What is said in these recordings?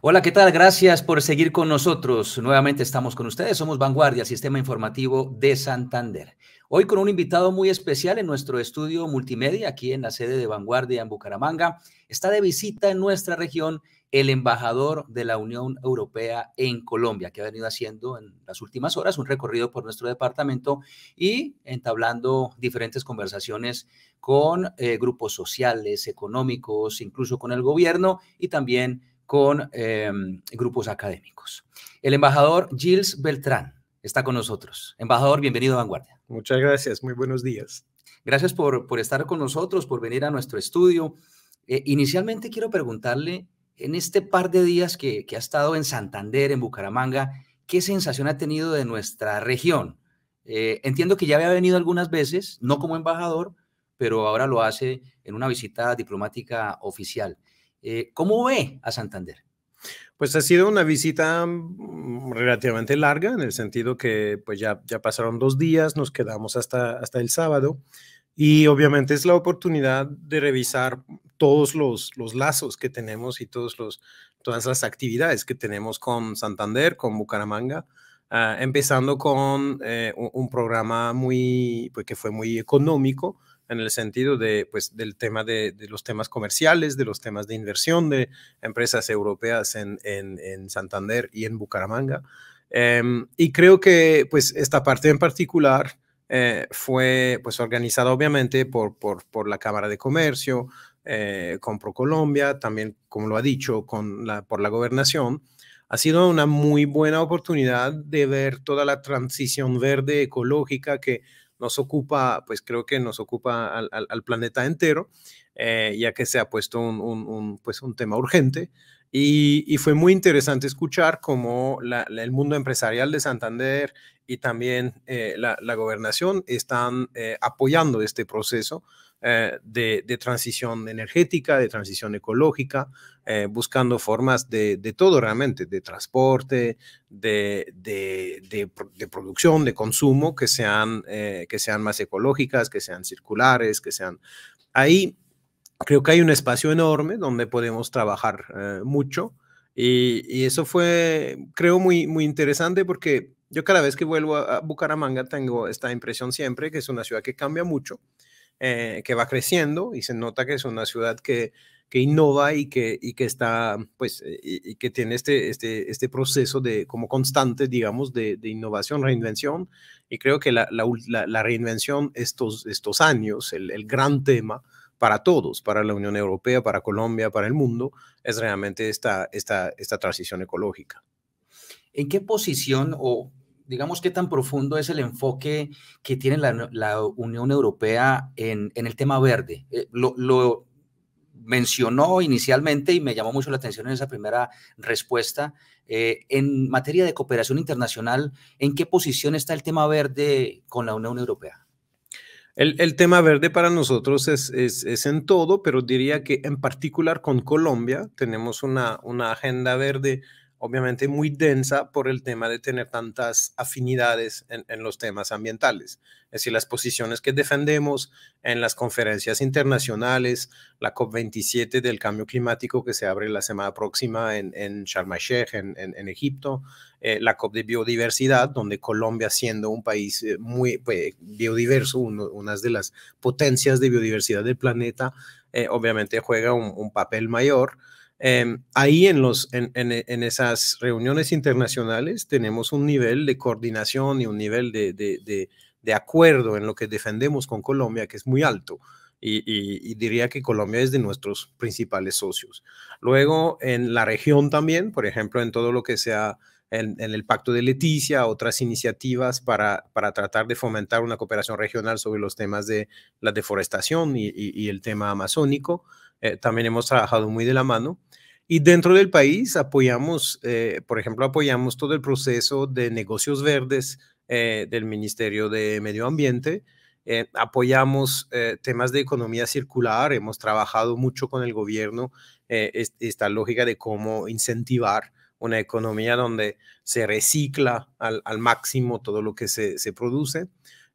Hola, ¿qué tal? Gracias por seguir con nosotros. Nuevamente estamos con ustedes. Somos Vanguardia, Sistema Informativo de Santander. Hoy con un invitado muy especial en nuestro estudio multimedia aquí en la sede de Vanguardia en Bucaramanga. Está de visita en nuestra región el embajador de la Unión Europea en Colombia, que ha venido haciendo en las últimas horas un recorrido por nuestro departamento y entablando diferentes conversaciones con eh, grupos sociales, económicos, incluso con el gobierno y también con eh, grupos académicos. El embajador Gilles Beltrán está con nosotros. Embajador, bienvenido a Vanguardia. Muchas gracias, muy buenos días. Gracias por, por estar con nosotros, por venir a nuestro estudio. Eh, inicialmente quiero preguntarle, en este par de días que, que ha estado en Santander, en Bucaramanga, ¿qué sensación ha tenido de nuestra región? Eh, entiendo que ya había venido algunas veces, no como embajador, pero ahora lo hace en una visita diplomática oficial. Eh, ¿Cómo ve a Santander? Pues ha sido una visita mm, relativamente larga, en el sentido que pues ya, ya pasaron dos días, nos quedamos hasta, hasta el sábado y obviamente es la oportunidad de revisar todos los, los lazos que tenemos y todos los, todas las actividades que tenemos con Santander, con Bucaramanga, ah, empezando con eh, un, un, programa muy, pues, que fue muy económico, en el sentido de, pues, del tema de, los temas comerciales, de los temas de inversión de empresas europeas en, en, en Santander y en Bucaramanga. Em, y creo que, pues, esta parte en particular eh, fue, pues, organizada obviamente por, por, por la Cámara de Comercio, eh, con ProColombia, también, como lo ha dicho, con la, por la gobernación. Ha sido una muy buena oportunidad de ver toda la transición verde ecológica que nos ocupa, pues creo que nos ocupa al, planeta entero, eh, ya que se ha puesto un, pues, un tema urgente y, fue muy interesante escuchar cómo el mundo empresarial de Santander y también eh, la, gobernación están eh, apoyando este proceso eh, de, transición energética, de transición ecológica, buscando formas de, todo realmente, de transporte, de, de producción, de consumo, que sean, que sean más ecológicas, que sean circulares, que sean... Ahí creo que hay un espacio enorme donde podemos trabajar eh, mucho y, eso fue, creo, muy, muy interesante porque yo cada vez que vuelvo a, Bucaramanga tengo esta impresión siempre que es una ciudad que cambia mucho, eh, que va creciendo y se nota que es una ciudad que, que innova y que, y que está, pues, eh, y, que tiene este, este, este proceso de, como constante, digamos, de, de innovación, reinvención. Y creo que la, la, reinvención estos, estos años, el, el gran tema, para todos, para la Unión Europea, para Colombia, para el mundo, es realmente esta, esta transición ecológica. ¿En qué posición o digamos qué tan profundo es el enfoque que tiene la, Unión Europea en, el tema verde? Eh, lo, mencionó inicialmente y me llamó mucho la atención en esa primera respuesta. Eh, en materia de cooperación internacional, ¿en qué posición está el tema verde con la Unión Europea? El, tema verde para nosotros es, es, en todo, pero diría que en particular con Colombia tenemos una, una agenda verde obviamente muy densa por el tema de tener tantas afinidades en, los temas ambientales. Es decir, las posiciones que defendemos en las conferencias internacionales, la COP27 del cambio climático que se abre la semana próxima en, Sharm el Sheikh, en, Egipto, eh, la COP de biodiversidad, donde Colombia siendo un país eh, muy pues, biodiverso, una de las potencias de biodiversidad del planeta, eh, obviamente juega un papel mayor. Em, ahí en, los, en, en, e, en, esas reuniones internacionales tenemos un nivel de coordinación y un nivel de, de, de, acuerdo en lo que defendemos con Colombia que es muy alto. Y, diría que Colombia es de nuestros principales socios. Luego, en la región también, por ejemplo, en todo lo que sea en, el Pacto de Leticia, otras iniciativas para, para, tratar de fomentar una cooperación regional sobre los temas de la deforestación y, el tema amazónico, eh, también hemos trabajado muy de la mano. Y dentro del país apoyamos, eh, por ejemplo, apoyamos todo el proceso de negocios verdes eh, del Ministerio de Medio Ambiente. Eh, apoyamos temas de economía circular. Hemos trabajado mucho con el gobierno esta lógica de cómo incentivar una economía donde se recicla al, máximo todo lo que se, se produce.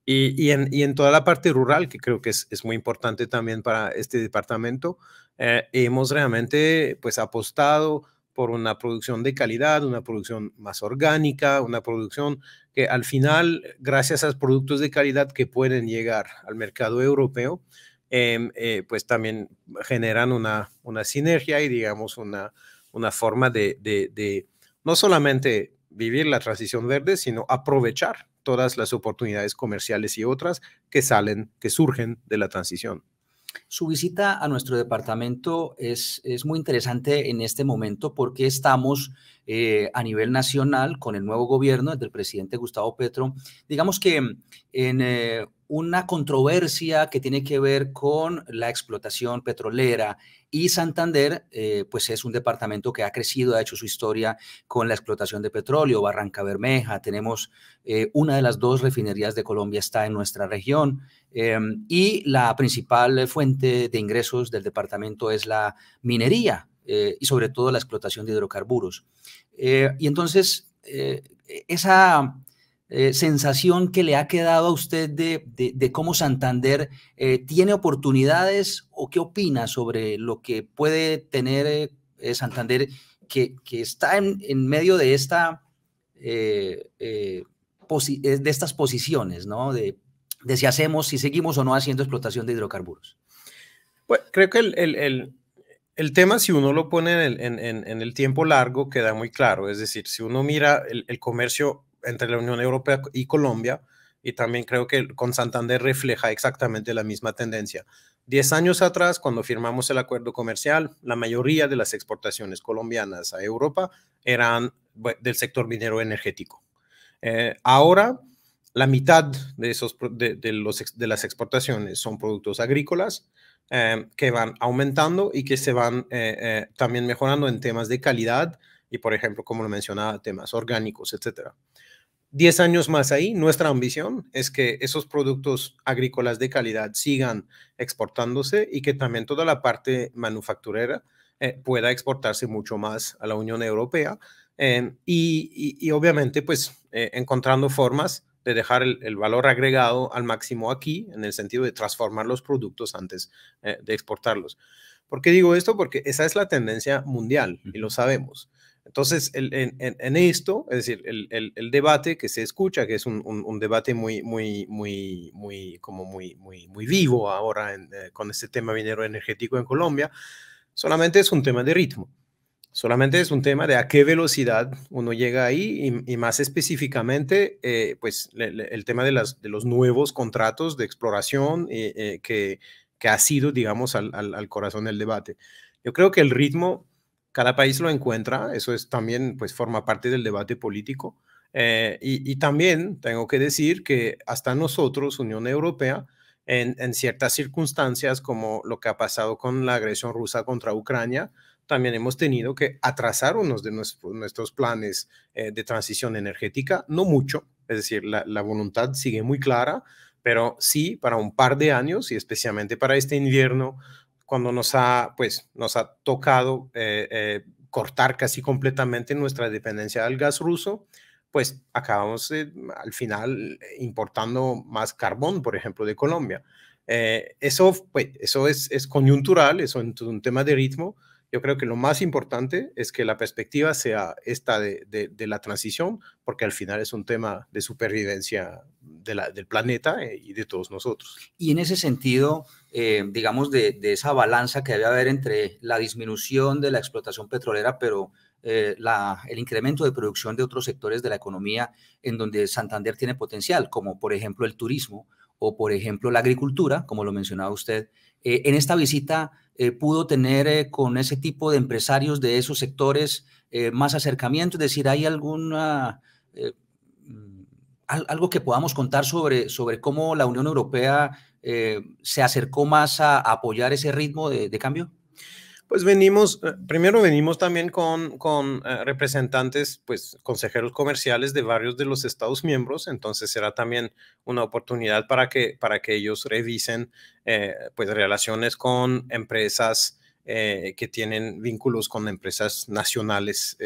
Y, en, toda la parte rural, que creo que es, muy importante también para este departamento, eh, hemos realmente pues apostado por una producción de calidad, una producción más orgánica, una producción que al final, gracias a los productos de calidad que pueden llegar al mercado europeo, em, eh, pues también generan una, una sinergia y digamos una, una forma de, de no solamente vivir la transición verde, sino aprovechar todas las oportunidades comerciales y otras que salen, que surgen de la transición. Su visita a nuestro departamento es, es muy interesante en este momento porque estamos eh, a nivel nacional con el nuevo gobierno, del presidente Gustavo Petro, digamos que mm, en eh, una controversia que tiene que ver con la explotación petrolera y Santander, eh, pues es un departamento que ha crecido, ha hecho su historia con la explotación de petróleo, Barranca Bermeja, tenemos una de las dos refinerías de Colombia está en nuestra región em, y la principal fuente de ingresos del departamento es la minería, eh, y sobre todo la explotación de hidrocarburos. Eh, y entonces, eh, esa sensación que le ha quedado a usted de, cómo Santander tiene oportunidades o qué opina sobre lo que puede tener Santander que, está en, medio de, esta, de estas posiciones, De, de si hacemos, si seguimos o no haciendo explotación de hidrocarburos. pues creo que el, el el tema, si uno lo pone en el, tiempo largo, queda muy claro. Es decir, si uno mira el, comercio entre la Unión Europea y Colombia, y también creo que con Santander refleja exactamente la misma tendencia. Diez años atrás, cuando firmamos el acuerdo comercial, la mayoría de las exportaciones colombianas a Europa eran del sector minero energético. Eh, ahora, la mitad de, esos, de las exportaciones son productos agrícolas, eh, que van aumentando y que se van eh, eh, también mejorando en temas de calidad y, por ejemplo, como lo mencionaba, temas orgánicos, etcétera. Diez años más ahí, nuestra ambición es que esos productos agrícolas de calidad sigan exportándose y que también toda la parte manufacturera pueda exportarse mucho más a la Unión Europea y, obviamente pues encontrando formas de dejar el, valor agregado al máximo aquí, en el sentido de transformar los productos antes eh, de exportarlos. ¿Por qué digo esto? Porque esa es la tendencia mundial y lo sabemos. Entonces, en, esto, es decir, el, debate que se escucha, que es un, debate muy, muy, muy, muy, como muy, muy, vivo ahora eh, con este tema minero energético en Colombia, solamente es un tema de ritmo. Solamente es un tema de a qué velocidad uno llega ahí y, más específicamente, eh, pues el tema de, los nuevos contratos de exploración eh, eh, que, ha sido, digamos, al, corazón del debate. Yo creo que el ritmo, cada país lo encuentra, eso es también, pues forma parte del debate político. Y, también tengo que decir que hasta nosotros, Unión Europea, en ciertas circunstancias, como lo que ha pasado con la agresión rusa contra Ucrania, también hemos tenido que atrasar unos de nuestros, planes eh, de transición energética, no mucho, es decir, la, la, voluntad sigue muy clara, pero sí para un par de años y especialmente para este invierno, cuando nos ha, pues, nos ha tocado eh, eh, cortar casi completamente nuestra dependencia del gas ruso, pues acabamos al final importando más carbón, por ejemplo, de Colombia. eso, pues, eso es, es coyuntural, eso es un tema de ritmo, yo creo que lo más importante es que la perspectiva sea esta de, de, la transición, porque al final es un tema de supervivencia de la, del planeta eh, y de todos nosotros. Y en ese sentido, eh, digamos, de, esa balanza que debe haber entre la disminución de la explotación petrolera, pero eh, la, el incremento de producción de otros sectores de la economía en donde Santander tiene potencial, como por ejemplo el turismo o por ejemplo la agricultura, como lo mencionaba usted. en esta visita eh, pudo tener eh, con ese tipo de empresarios de esos sectores eh, más acercamiento? Es decir, ¿hay alguna, mm, algo que podamos contar sobre, sobre cómo la Unión Europea se acercó más a, apoyar ese ritmo de cambio? pues venimos, eh, primero venimos también con, con eh, representantes, pues consejeros comerciales de varios de los estados miembros, entonces será también una oportunidad para que, para que ellos revisen eh, pues relaciones con empresas que tienen vínculos con empresas nacionales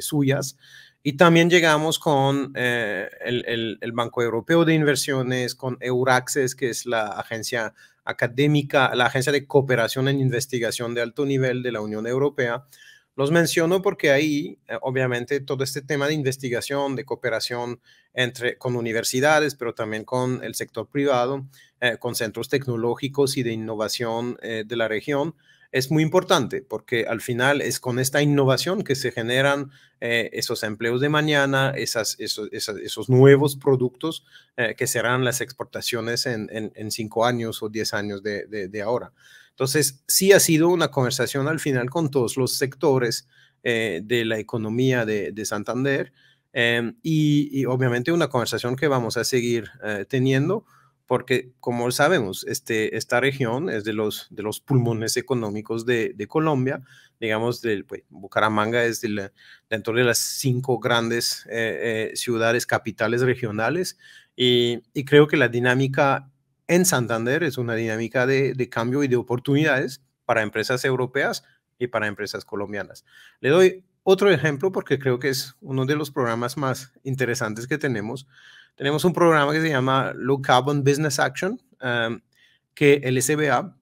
suyas. Y también llegamos con el, Banco Europeo de Inversiones, con Euraxes, que es la agencia académica, la Agencia de Cooperación en Investigación de Alto Nivel de la Unión Europea. Los menciono porque ahí, eh, obviamente, todo este tema de investigación, de cooperación entre, con universidades, pero también con el sector privado, eh, con centros tecnológicos y de innovación eh, de la región, es muy importante porque al final es con esta innovación que se generan eh, esos empleos de mañana, esos, nuevos productos eh, que serán las exportaciones en, en, cinco años o diez años de, ahora. Entonces, sí ha sido una conversación al final con todos los sectores eh, de la economía de, Santander em, y, obviamente una conversación que vamos a seguir teniendo porque como sabemos, este, esta región es de los, de los pulmones económicos de, Colombia, digamos, pues, Bucaramanga es dentro de las cinco grandes eh, eh, ciudades capitales regionales y, creo que la dinámica en Santander es una dinámica de, de cambio y de oportunidades para empresas europeas y para empresas colombianas. Le doy otro ejemplo porque creo que es uno de los programas más interesantes que tenemos tenemos un programa que se llama Low Carbon Business Action, em, que el SBA,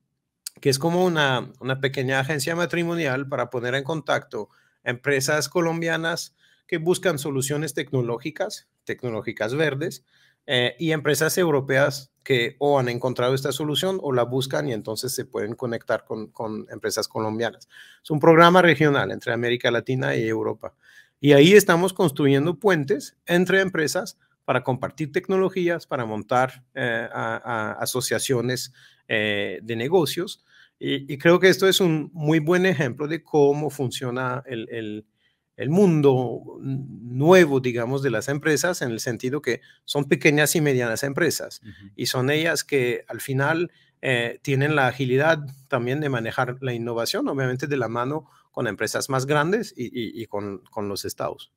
que es como una, una pequeña agencia matrimonial para poner en contacto empresas colombianas que buscan soluciones tecnológicas, tecnológicas verdes, eh, y empresas europeas que o han encontrado esta solución o la buscan y entonces se pueden conectar con, con empresas colombianas. Es un programa regional entre América Latina y Europa. Y ahí estamos construyendo puentes entre empresas para compartir tecnologías, para montar eh, asociaciones eh, de negocios. Y, creo que esto es un muy buen ejemplo de cómo funciona el, mundo nuevo, digamos, de las empresas, en el sentido que son pequeñas y medianas empresas. Y son ellas que al final eh, tienen la agilidad también de manejar la innovación, obviamente de la mano con empresas más grandes y, con, los estados.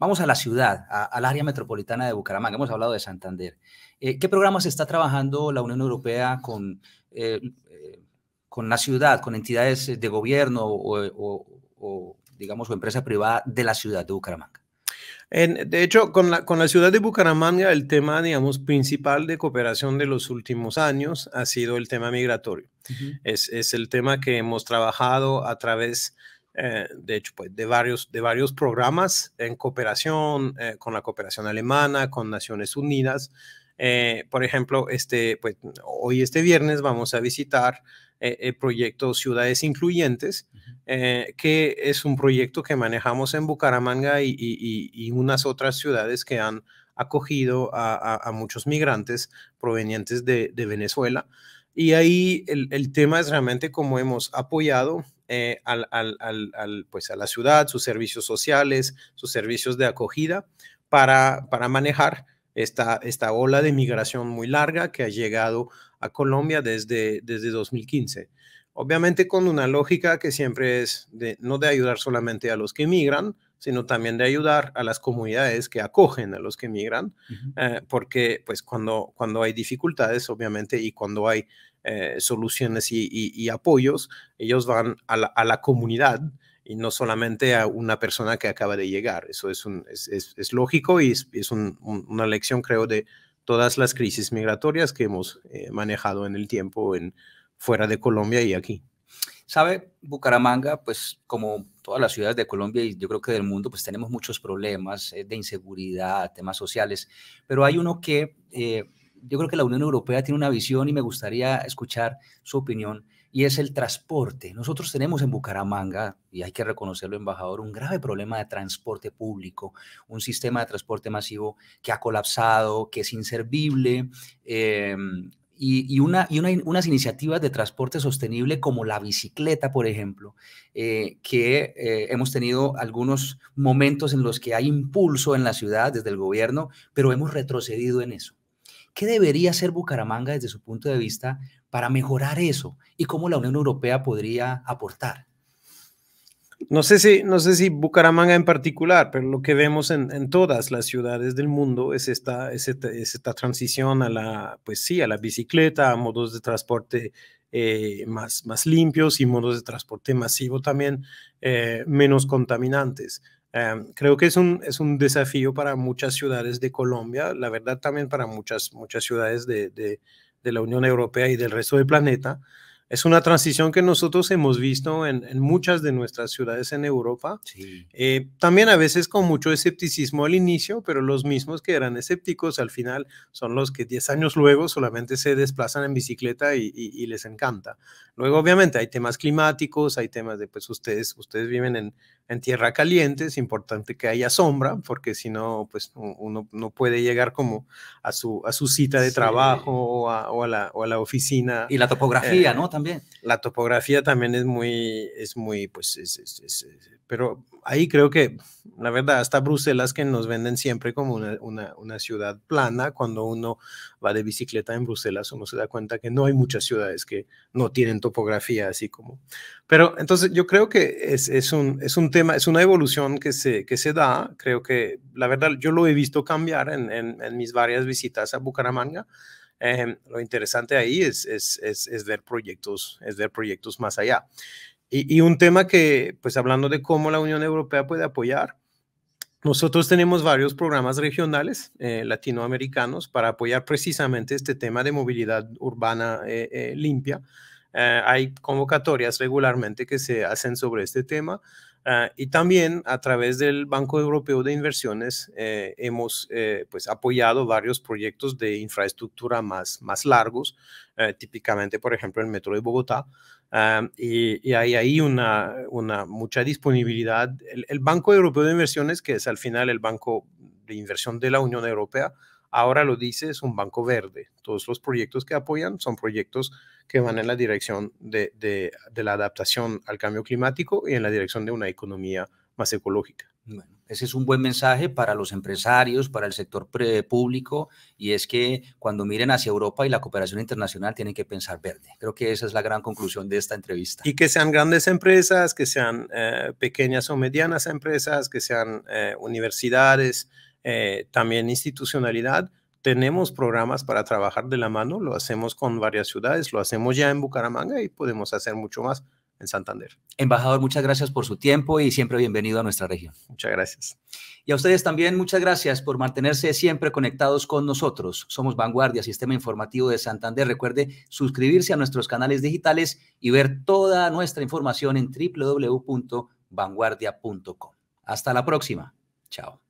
Vamos a la ciudad, al área metropolitana de Bucaramanga. Hemos hablado de Santander. Eh, ¿Qué programas está trabajando la Unión Europea con, eh, eh, con la ciudad, con entidades de gobierno o, digamos, o empresa privada de la ciudad de Bucaramanga? de hecho, con la, con la ciudad de Bucaramanga, el tema, digamos, principal de cooperación de los últimos años ha sido el tema migratorio. es, es el tema que hemos trabajado a través eh, de hecho, pues, de varios, de varios programas en cooperación eh, con la cooperación alemana, con Naciones Unidas. Eh, por ejemplo, este, pues, hoy este viernes vamos a visitar el proyecto Ciudades Incluyentes, que es un proyecto que manejamos en Bucaramanga y, y, y unas otras ciudades que han acogido a, muchos migrantes provenientes de, de Venezuela. Y ahí el, el, tema es realmente cómo hemos apoyado eh, al, pues a la ciudad, sus servicios sociales, sus servicios de acogida para, para manejar esta, esta ola de migración muy larga que ha llegado a Colombia desde, desde 2015. Obviamente con una lógica que siempre es de, no de ayudar solamente a los que emigran, sino también de ayudar a las comunidades que acogen a los que emigran, eh, porque pues cuando, cuando hay dificultades, obviamente, y cuando hay eh, soluciones y, apoyos, ellos van a la, comunidad y no solamente a una persona que acaba de llegar. Eso es, un, es, lógico y es, una lección, creo, de todas las crisis migratorias que hemos eh, manejado en el tiempo en, fuera de Colombia y aquí. Sabe, Bucaramanga, pues como todas las ciudades de Colombia y yo creo que del mundo, pues tenemos muchos problemas eh, de inseguridad, temas sociales, pero hay uno que yo creo que la Unión Europea tiene una visión y me gustaría escuchar su opinión y es el transporte. Nosotros tenemos en Bucaramanga, y hay que reconocerlo, embajador, un grave problema de transporte público, un sistema de transporte masivo que ha colapsado, que es inservible. Em, y, una, y unas iniciativas de transporte sostenible como la bicicleta, por ejemplo, eh, que eh, hemos tenido algunos momentos en los que hay impulso en la ciudad desde el gobierno, pero hemos retrocedido en eso. ¿Qué debería hacer Bucaramanga desde su punto de vista para mejorar eso y cómo la Unión Europea podría aportar? No sé si, no sé si Bucaramanga en particular, pero lo que vemos en, todas las ciudades del mundo es esta, esta, transición a la, pues a la bicicleta, a modos de transporte eh, más, más limpios y modos de transporte masivo también eh, menos contaminantes. Em, creo que es un, es un desafío para muchas ciudades de Colombia, la verdad también para muchas, muchas ciudades de, de, de la Unión Europea y del resto del planeta. Es una transición que nosotros hemos visto en, en muchas de nuestras ciudades en Europa. Eh, también a veces con mucho escepticismo al inicio, pero los mismos que eran escépticos al final son los que 10 años luego solamente se desplazan en bicicleta y, y, les encanta. Luego, obviamente, hay temas climáticos, hay temas de, pues ustedes, ustedes viven en, en tierra caliente, es importante que haya sombra, porque si no, pues uno no puede llegar como a su, a su cita de trabajo o a, la, oficina. Y la topografía, eh, ¿no? También. La topografía también es muy, es muy, pues, es, pero ahí creo que, la verdad, hasta Bruselas que nos venden siempre como una, ciudad plana, cuando uno va de bicicleta en Bruselas, uno se da cuenta que no hay muchas ciudades que no tienen topografía así como. Pero entonces yo creo que es, es un, es un tema es una evolución que se, que se da, creo que la verdad yo lo he visto cambiar en, en, mis varias visitas a Bucaramanga. Eh, lo interesante ahí es, es, es, es, ver proyectos, es ver proyectos más allá. Y, y, un tema que, pues hablando de cómo la Unión Europea puede apoyar, nosotros tenemos varios programas regionales eh, latinoamericanos para apoyar precisamente este tema de movilidad urbana eh, limpia. Eh, hay convocatorias regularmente que se hacen sobre este tema ah, y también a través del Banco Europeo de Inversiones eh, hemos eh, pues apoyado varios proyectos de infraestructura más, más largos, típicamente por ejemplo el Metro de Bogotá. Ah, y, hay ahí una, una mucha disponibilidad. el Banco Europeo de Inversiones, que es al final el Banco de Inversión de la Unión Europea, Ahora lo dice, es un banco verde. Todos los proyectos que apoyan son proyectos que van en la dirección de, la adaptación al cambio climático y en la dirección de una economía más ecológica. Bueno, ese es un buen mensaje para los empresarios, para el sector público, y es que cuando miren hacia Europa y la cooperación internacional tienen que pensar verde. Creo que esa es la gran conclusión de esta entrevista. Y que sean grandes empresas, que sean eh, pequeñas o medianas empresas, que sean eh, universidades, eh, también institucionalidad. Tenemos programas para trabajar de la mano, lo hacemos con varias ciudades, lo hacemos ya en Bucaramanga y podemos hacer mucho más en Santander. Embajador, muchas gracias por su tiempo y siempre bienvenido a nuestra región. Muchas gracias. Y a ustedes también muchas gracias por mantenerse siempre conectados con nosotros. Somos Vanguardia, Sistema Informativo de Santander. Recuerde suscribirse a nuestros canales digitales y ver toda nuestra información en www.vanguardia.com. Hasta la próxima. Chao.